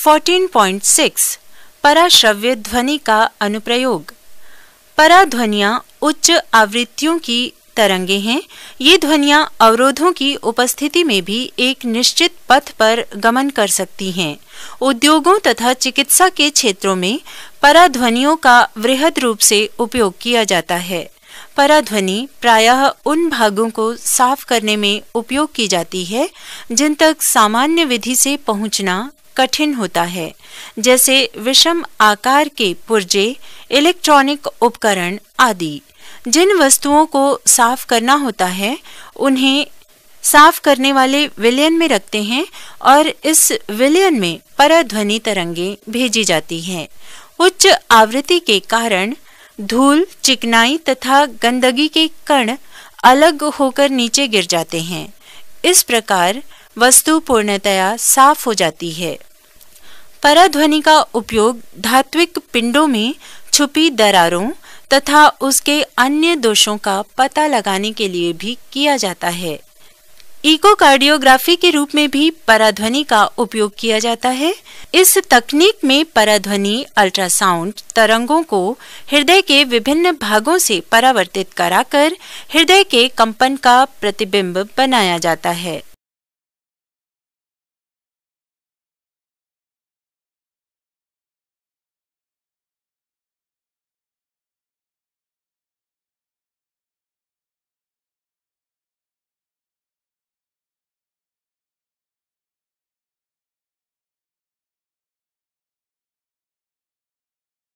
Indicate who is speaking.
Speaker 1: 14.6 पराश्रव्य ध्वनि का अनुप्रयोग पराध्वनियाँ उच्च आवृत्तियों की तरंगे हैं ये ध्वनियाँ अवरोधों की उपस्थिति में भी एक निश्चित पथ पर गमन कर सकती हैं उद्योगों तथा चिकित्सा के क्षेत्रों में पराध्वनियों का वृहद रूप से उपयोग किया जाता है पराध्वनि प्रायः उन भागों को साफ करने में उपयोग की जाती है जिन तक सामान्य विधि से पहुंचना कठिन होता है जैसे विषम आकार के पुर्जे इलेक्ट्रॉनिक उपकरण आदि जिन वस्तुओं को साफ करना होता है उन्हें साफ करने वाले विलयन में रखते हैं और इस विलयन में पराध्वनि तरंगे भेजी जाती हैं उच्च आवृत्ति के कारण धूल चिकनाई तथा गंदगी के कण अलग होकर नीचे गिर जाते हैं इस प्रकार वस्तु पूर्णतया साफ हो जाती है पराध्वनि का उपयोग धात्विक पिंडों में छुपी दरारों तथा उसके अन्य दोषों का पता लगाने के लिए भी किया जाता है इकोकार्डियोग्राफी के रूप में भी पराध्वनि का उपयोग किया जाता है इस तकनीक में पराध्वनि अल्ट्रासाउंड तरंगों को हृदय के विभिन्न भागों से परावर्तित कराकर हृदय के कंपन का प्रतिबिंब बनाया जाता है